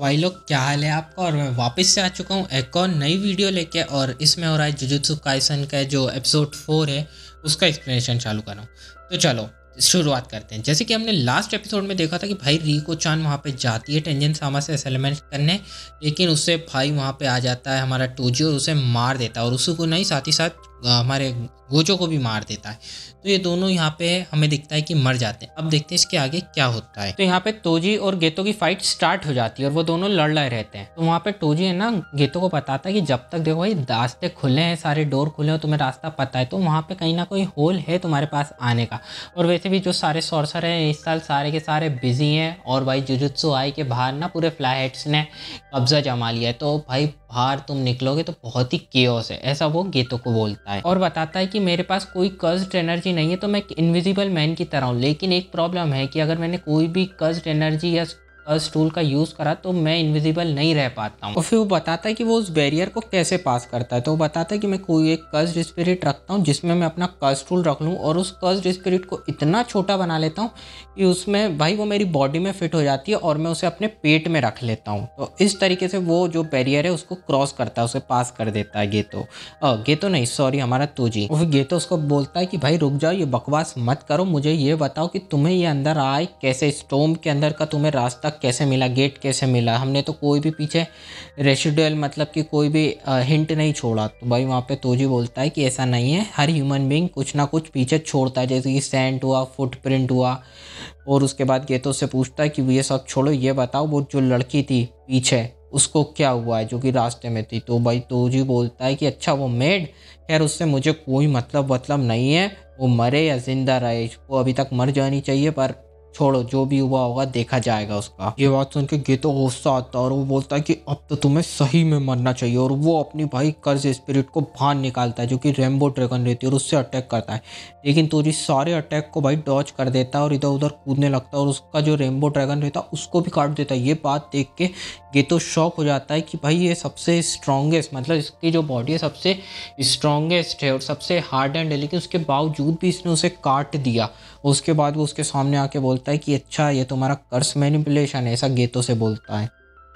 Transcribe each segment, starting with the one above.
भाई लोग क्या हाल है आपका और मैं वापस से आ चुका हूँ एक और नई वीडियो लेके और इसमें हो रहा है जुजुत्सु काइसन का जो एपिसोड फोर है उसका एक्सप्लेनेशन चालू कर रहा हूँ तो चलो शुरुआत करते हैं जैसे कि हमने लास्ट एपिसोड में देखा था कि भाई रीको चांद वहाँ पे जाती है टेंजन सामा से सेलमेंट करने लेकिन उससे भाई वहाँ पे आ जाता है हमारा टोजी और उसे मार देता है और उसी को नहीं साथ ही साथ हमारे गोजो को भी मार देता है तो ये दोनों यहाँ पे हमें दिखता है कि मर जाते हैं अब देखते हैं इसके आगे क्या होता है तो यहाँ पे तोजी और गेतो की फाइट स्टार्ट हो जाती है और वो दोनों लड़ रहे रहते हैं तो वहाँ पे टोजी है ना गेतो को बताता है कि जब तक देखो भाई रास्ते खुले हैं सारे डोर खुले हो तुम्हें रास्ता पता है तो वहाँ पे कहीं ना कोई होल है तुम्हारे पास आने का और वैसे भी जो सारे सोर्सर हैं इस साल सारे के सारे बिजी हैं और भाई जुजुत्सु आई के बाहर ना पूरे फ्लाई हेड्स ने कब्जा जमा लिया है तो भाई बाहर तुम निकलोगे तो बहुत ही केयस है ऐसा वो गेतो को बोलते सकता है और बताता है कि मेरे पास कोई कर्ज एनर्जी नहीं है तो मैं इनविजिबल मैन की तरह हूँ लेकिन एक प्रॉब्लम है कि अगर मैंने कोई भी कर्ज एनर्जी या कर्स टूल का यूज़ करा तो मैं इनविजिबल नहीं रह पाता हूँ और फिर वो बताता है कि वो उस बैरियर को कैसे पास करता है तो वो बताता है कि मैं कोई एक कर्ज स्पिरिट रखता हूँ जिसमें मैं अपना कर्ज टूल रख लूँ और उस कर्ज स्पिरिट को इतना छोटा बना लेता हूँ कि उसमें भाई वो मेरी बॉडी में फिट हो जाती है और मैं उसे अपने पेट में रख लेता हूँ तो इस तरीके से वो जो बैरियर है उसको क्रॉस करता है उसे पास कर देता है गेतो गेतो नहीं सॉरी हमारा तुजी जी फिर गेतो उसको बोलता है कि भाई रुक जाओ ये बकवास मत करो मुझे ये बताओ कि तुम्हें ये अंदर आए कैसे स्टोम के अंदर का तुम्हें रास्ता कैसे मिला गेट कैसे मिला हमने तो कोई भी पीछे रेसिडुअल मतलब कि कोई भी हिंट नहीं छोड़ा तो भाई वहाँ पे तोजी बोलता है कि ऐसा नहीं है हर ह्यूमन बींग कुछ ना कुछ पीछे छोड़ता है जैसे कि सेंट हुआ फुटप्रिंट हुआ और उसके बाद गेतो से पूछता है कि ये सब छोड़ो ये बताओ वो जो लड़की थी पीछे उसको क्या हुआ है जो कि रास्ते में थी तो भाई तो जी बोलता है कि अच्छा वो मेड खैर उससे मुझे कोई मतलब मतलब नहीं है वो मरे या ज़िंदा रहे वो अभी तक मर जानी चाहिए पर छोड़ो जो भी हुआ होगा देखा जाएगा उसका ये बात सुन के गीतो गुस्सा आता है और वो बोलता है कि अब तो तुम्हें सही में मरना चाहिए और वो अपनी भाई कर्ज स्पिरिट को बाहर निकालता है जो कि रेमबो ड्रैगन रहती है और उससे अटैक करता है लेकिन तो जी सारे अटैक को भाई डॉच कर देता है और इधर उधर कूदने लगता है और उसका जो रेमबो ड्रैगन रहता है उसको भी काट देता है ये बात देख के गेतो शौक हो जाता है कि भाई ये सबसे स्ट्रॉन्गेस्ट मतलब इसकी जो बॉडी है सबसे स्ट्रॉन्गेस्ट है और सबसे हार्ड एंड है लेकिन उसके बावजूद भी इसने उसे काट दिया उसके बाद वो उसके सामने आके बोलता है कि अच्छा ये तुम्हारा कर्स मैनिपुलेशन है ऐसा गेतो से बोलता है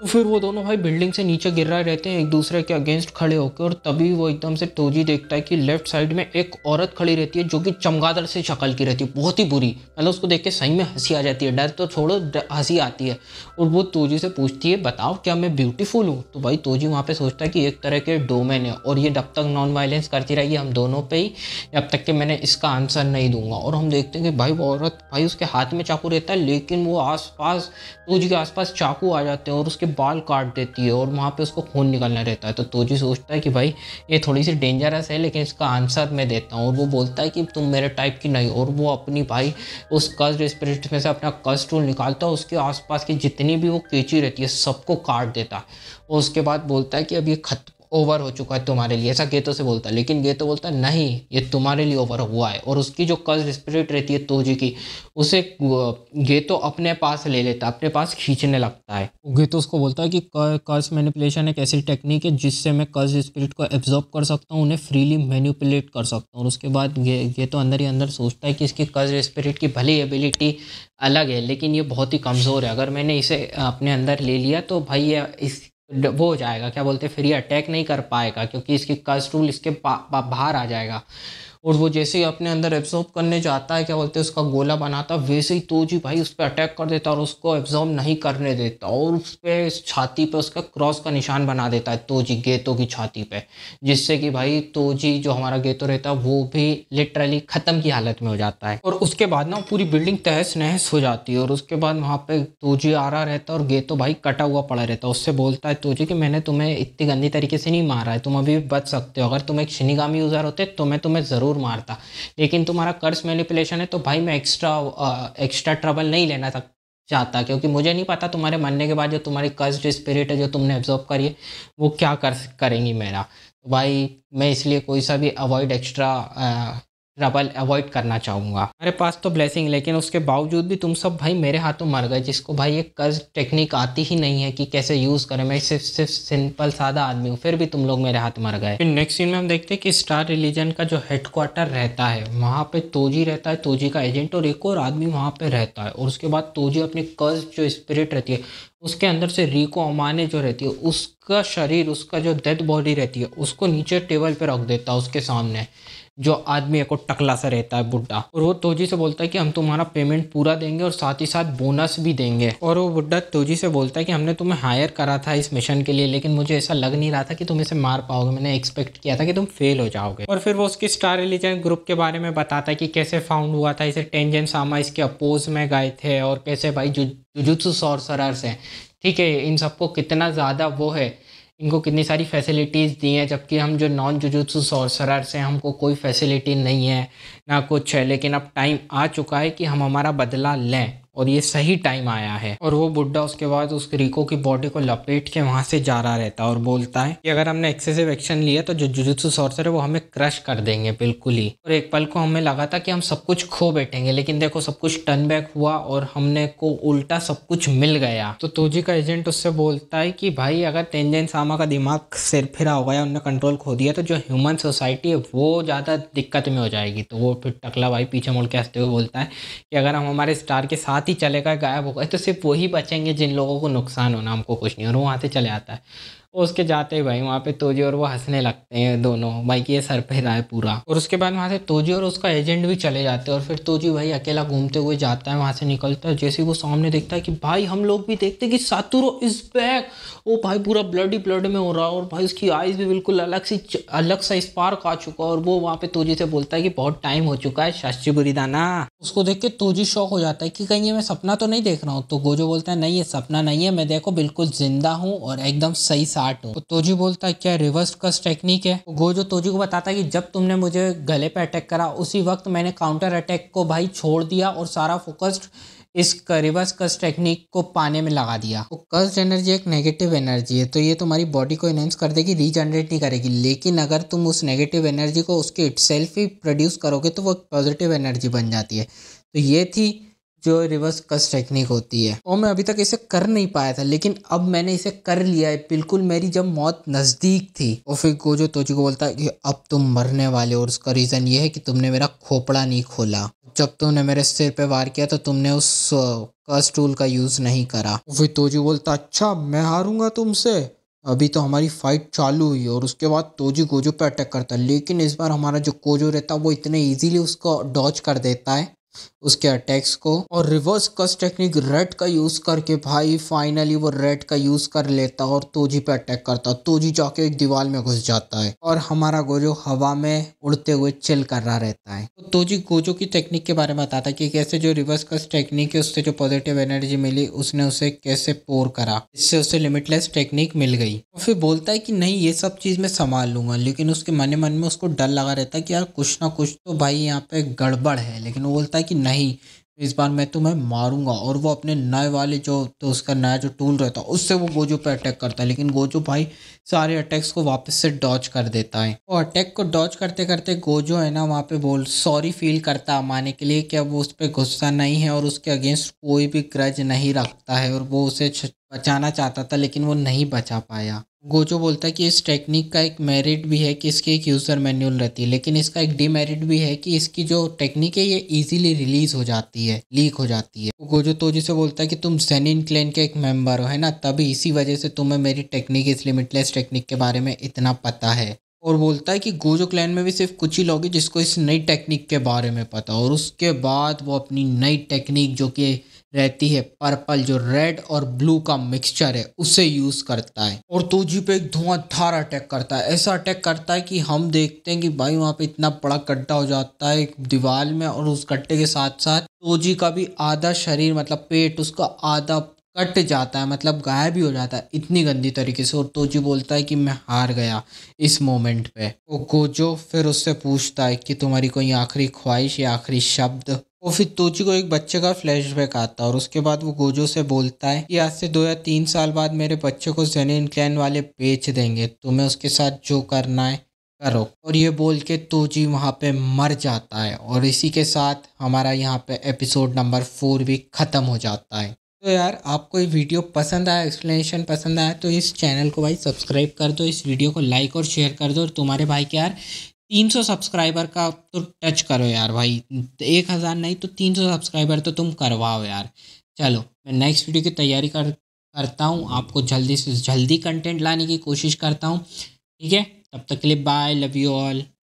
तो फिर वो दोनों भाई बिल्डिंग से नीचे गिर रहे रहते हैं एक दूसरे के अगेंस्ट खड़े होकर और तभी वो एकदम से टोजी देखता है कि लेफ्ट साइड में एक औरत खड़ी रहती है जो कि चमगादड़ से शक्ल की रहती है बहुत ही बुरी मतलब उसको देख के सही में हंसी आ जाती है डर तो छोड़ो हंसी आती है और वो तोजी से पूछती है बताओ क्या मैं ब्यूटीफुल हूँ तो भाई तोजी वहाँ पर सोचता है कि एक तरह के डोमेन है और ये जब तक नॉन वायलेंस करती रही हम दोनों पर ही जब तक कि मैंने इसका आंसर नहीं दूंगा और हम देखते हैं कि भाई वो औरत भाई उसके हाथ में चाकू रहता है लेकिन वो आसपास तोजी के आसपास चाकू आ जाते हैं और उसके बाल काट देती है और वहाँ पे उसको खून निकलना रहता है तो तोजी सोचता है कि भाई ये थोड़ी सी डेंजरस है लेकिन इसका आंसर मैं देता हूँ और वो बोलता है कि तुम मेरे टाइप की नहीं और वो अपनी भाई उस कस्ट स्प्रिट में से अपना कस टूल निकालता है उसके आसपास की जितनी भी वो केची रहती है सबको काट देता है और उसके बाद बोलता है कि अब ये खत ओवर हो चुका है तुम्हारे लिए ऐसा गेतो से बोलता है लेकिन गेतो बोलता है नहीं ये तुम्हारे लिए ओवर हुआ है और उसकी जो कल स्पिरिट रहती है तोजी की उसे गेतो अपने पास ले लेता है अपने पास खींचने लगता है गेतो उसको बोलता है कि कर्ज मैनिपुलेशन एक ऐसी टेक्निक है जिससे मैं कर्ज स्पिरिट को एब्जॉर्ब कर सकता हूँ उन्हें फ्रीली मैनिपुलेट कर सकता हूँ और उसके बाद गे, गेतो अंदर ही अंदर सोचता है कि इसकी कर्ज स्पिरिट की भली एबिलिटी अलग है लेकिन ये बहुत ही कमज़ोर है अगर मैंने इसे अपने अंदर ले लिया तो भाई ये इस वो हो जाएगा क्या बोलते हैं फिर ये अटैक नहीं कर पाएगा क्योंकि इसकी कस्ट रूल इसके बाहर आ जाएगा और वो जैसे ही अपने अंदर एब्जॉर्ब करने जाता है क्या बोलते हैं उसका गोला बनाता है वैसे ही तो जी भाई उस पर अटैक कर देता और उसको एब्जॉर्ब नहीं करने देता और उस पर छाती पर उसका क्रॉस का निशान बना देता है तो जी गेतो की छाती पर जिससे कि भाई तो जी जो हमारा गेतो रहता है वो भी लिटरली ख़त्म की हालत में हो जाता है और उसके बाद ना पूरी बिल्डिंग तहस नहस हो जाती है और उसके बाद वहाँ पर तो जी आ रहा रहता और गेतो भाई कटा हुआ पड़ा रहता है उससे बोलता है तो जी कि मैंने तुम्हें इतनी गंदी तरीके से नहीं मारा है तुम अभी बच सकते हो अगर तुम एक शनिगामी यूज़र होते तो मैं तुम्हें ज़रूर ज़रूर मारता लेकिन तुम्हारा कर्ज मैनिपुलेशन है तो भाई मैं एक्स्ट्रा एक्स्ट्रा ट्रबल नहीं लेना था चाहता क्योंकि मुझे नहीं पता तुम्हारे मरने के बाद जो तुम्हारी कर्ज स्पिरिट है जो तुमने एब्जॉर्व करी है वो क्या कर करेंगी मेरा तो भाई मैं इसलिए कोई सा भी अवॉइड एक्स्ट्रा रबल अवॉइड करना चाहूँगा मेरे पास तो ब्लेसिंग लेकिन उसके बावजूद भी तुम सब भाई मेरे हाथों मर गए जिसको भाई ये कर्ज टेक्निक आती ही नहीं है कि कैसे यूज़ करें मैं सिर्फ सिर्फ सिंपल सादा आदमी हूँ फिर भी तुम लोग मेरे हाथ मर गए फिर नेक्स्ट सीन में हम देखते हैं कि स्टार रिलीजन का जो हेडक्वार्टर रहता है वहाँ पर तोजी रहता है तोजी का एजेंट और एक और आदमी वहाँ पर रहता है और उसके बाद तोजी अपनी कर्ज जो स्पिरिट रहती है उसके अंदर से रिको अमाने जो रहती है उसका शरीर उसका जो डेड बॉडी रहती है उसको नीचे टेबल पे रख देता है उसके सामने जो आदमी को टकला सा रहता है बुढ़ा और वो तोजी से बोलता है कि हम तुम्हारा पेमेंट पूरा देंगे और साथ ही साथ बोनस भी देंगे और वो बुढ़ा तोजी से बोलता है कि हमने तुम्हें हायर करा था इस मिशन के लिए लेकिन मुझे ऐसा लग नहीं रहा था कि तुम इसे मार पाओगे मैंने एक्सपेक्ट किया था कि तुम फेल हो जाओगे और फिर वो उसकी स्टार रिलीजन ग्रुप के बारे में बताता है कि कैसे फाउंड हुआ था इसे टेंजन सामा इसके अपोज में गए थे और कैसे भाई जुजुत्सु सॉर्सरर्स हैं ठीक है इन सबको कितना ज़्यादा वो है इनको कितनी सारी फैसिलिटीज़ दी हैं जबकि हम जो नॉन जुजुत्सु सॉर्सरर्स हैं हमको कोई फैसिलिटी नहीं है ना कुछ है लेकिन अब टाइम आ चुका है कि हम हमारा बदला लें और ये सही टाइम आया है और वो बुड्ढा उसके बाद उस रिको की बॉडी को लपेट के वहाँ से जा रहा रहता है और बोलता है कि अगर हमने एक्सेसिव एक्शन लिया तो जो जुजुत्सु सॉर्सर है वो हमें क्रश कर देंगे बिल्कुल ही और एक पल को हमें लगा था कि हम सब कुछ खो बैठेंगे लेकिन देखो सब कुछ टर्न बैक हुआ और हमने को उल्टा सब कुछ मिल गया तो तुझी का एजेंट उससे बोलता है कि भाई अगर तेंजेन सामा का दिमाग सिर फिरा हो गया उनने कंट्रोल खो दिया तो जो ह्यूमन सोसाइटी है वो ज़्यादा दिक्कत में हो जाएगी तो वो फिर टकला भाई पीछे मुड़ के हंसते हुए बोलता है कि अगर हम हमारे स्टार के साथ हाथी चलेगा गायब होगा तो सिर्फ वही बचेंगे जिन लोगों को नुकसान होना हमको कुछ नहीं और वो वहाँ से चले आता है उसके जाते ही भाई वहाँ पे तोजी और वो हंसने लगते हैं दोनों भाई की ये सर पे रहा है पूरा और उसके बाद वहाँ से तोजी और उसका एजेंट भी चले जाते हैं और फिर तोजी भाई अकेला घूमते हुए जाता है वहाँ से निकलता है जैसे वो सामने देखता है कि भाई हम लोग भी देखते हैं कि सातुरो इज बैक वो भाई पूरा ही ब्लड में हो रहा है और भाई उसकी आइज़ भी बिल्कुल अलग सी अलग सा स्पार्क आ चुका और वो वहाँ पे तोजी से बोलता है कि बहुत टाइम हो चुका है शास्त्री बुरीदाना उसको देख के तोजी शौक हो जाता है कि कहीं ये मैं सपना तो नहीं देख रहा हूँ तो गोजो बोलता है नहीं ये सपना नहीं है मैं देखो बिल्कुल ज़िंदा हूँ और एकदम सही साथ पार्ट हो तो तोजू बोलता है क्या रिवर्स कस टेक्निक है गोजो तोजू को बताता है कि जब तुमने मुझे गले पर अटैक करा उसी वक्त मैंने काउंटर अटैक को भाई छोड़ दिया और सारा फोकस्ड इस रिवर्स कस टेक्निक को पाने में लगा दिया तो कस्ट एनर्जी एक नेगेटिव एनर्जी है तो ये तुम्हारी बॉडी को इनहेंस कर देगी रीजनरेट नहीं करेगी लेकिन अगर तुम उस नेगेटिव एनर्जी को उसके इट ही प्रोड्यूस करोगे तो वो पॉजिटिव एनर्जी बन जाती है तो ये थी जो रिवर्स कस टेक्निक होती है और मैं अभी तक इसे कर नहीं पाया था लेकिन अब मैंने इसे कर लिया है बिल्कुल मेरी जब मौत नज़दीक थी और फिर गोजो तोजी को बोलता है कि अब तुम मरने वाले हो और उसका रीज़न ये है कि तुमने मेरा खोपड़ा नहीं खोला जब तुमने मेरे सिर पे वार किया तो तुमने उस कस टूल का यूज़ नहीं करा फिर तोजी बोलता अच्छा मैं हारूंगा तुमसे अभी तो हमारी फाइट चालू हुई और उसके बाद तोजी गोजो पे अटैक करता है लेकिन इस बार हमारा जो कोजो रहता है वो इतने इजीली उसको डॉच कर देता है उसके अटैक्स को और रिवर्स कस टेक्निक रेड का यूज़ करके भाई फाइनली वो रेड का यूज़ कर लेता और तोजी पे अटैक करता तोजी जाके एक दीवार में घुस जाता है और हमारा गोजो हवा में उड़ते हुए चिल कर रहा रहता है तो तोजी गोजो की टेक्निक के बारे में बताता है कि कैसे जो रिवर्स कस टेक्निक है उससे जो पॉजिटिव एनर्जी मिली उसने उसे कैसे पोर करा इससे उसे लिमिटलेस टेक्निक मिल गई और फिर बोलता है कि नहीं ये सब चीज़ मैं संभाल लूंगा लेकिन उसके मन मन में उसको डर लगा रहता है कि यार कुछ ना कुछ तो भाई यहाँ पे गड़बड़ है लेकिन वो बोलता है कि नहीं तो इस बार मैं तुम्हें मारूंगा और वो अपने नए वाले जो तो उसका नया जो टूल रहता है उससे वो गोजो पे अटैक करता है लेकिन गोजो भाई सारे अटैक्स को वापस से डॉच कर देता है और अटैक को डॉच करते करते गोजो है ना वहाँ पे बोल सॉरी फील करता है माने के लिए कि अब वो उस पर गुस्सा नहीं है और उसके अगेंस्ट कोई भी क्रज नहीं रखता है और वो उसे बचाना चाहता था लेकिन वो नहीं बचा पाया गोजो बोलता है कि इस टेक्निक का एक मेरिट भी है कि इसकी एक यूज़र मैन्यूल रहती है लेकिन इसका एक डीमेरिट भी है कि इसकी जो टेक्निक है ये इजीली रिलीज हो जाती है लीक हो जाती है गोजो तो जिसे बोलता है कि तुम जेनिन क्लैन के एक मेंबर हो है ना तभी इसी वजह से तुम्हें मेरी टेक्निक इस लिमिटलेस टेक्निक के बारे में इतना पता है और बोलता है कि गोजो क्लैन में भी सिर्फ कुछ ही लोग हैं जिसको इस नई टेक्निक के बारे में पता और उसके बाद वो अपनी नई टेक्निक जो कि रहती है पर्पल जो रेड और ब्लू का मिक्सचर है उसे यूज करता है और तोजी पे एक धुआंधार अटैक करता है ऐसा अटैक करता है कि हम देखते हैं कि भाई वहाँ पे इतना बड़ा गड्ढा हो जाता है दीवार में और उस गड्ढे के साथ साथ तोजी का भी आधा शरीर मतलब पेट उसका आधा कट जाता है मतलब गायब ही हो जाता है इतनी गंदी तरीके से और तोजी बोलता है कि मैं हार गया इस मोमेंट पे वो गोजो फिर उससे पूछता है कि तुम्हारी कोई आखिरी ख्वाहिश या आखिरी शब्द और फिर तोची को एक बच्चे का फ्लैशबैक आता है और उसके बाद वो गोजो से बोलता है कि आज से दो या तीन साल बाद मेरे बच्चे को जेनिन क्लैन वाले बेच देंगे तुम्हें उसके साथ जो करना है करो और ये बोल के तोची वहाँ पे मर जाता है और इसी के साथ हमारा यहाँ पे एपिसोड नंबर फोर भी ख़त्म हो जाता है तो यार आपको ये वीडियो पसंद आया एक्सप्लेनेशन पसंद आया तो इस चैनल को भाई सब्सक्राइब कर दो इस वीडियो को लाइक और शेयर कर दो और तुम्हारे भाई के यार तीन सौ सब्सक्राइबर का तो टच करो यार भाई एक हज़ार नहीं तो तीन सौ सब्सक्राइबर तो तुम करवाओ यार चलो मैं नेक्स्ट वीडियो की तैयारी कर करता हूँ आपको जल्दी से जल्दी कंटेंट लाने की कोशिश करता हूँ ठीक है तब तक के लिए बाय लव यू ऑल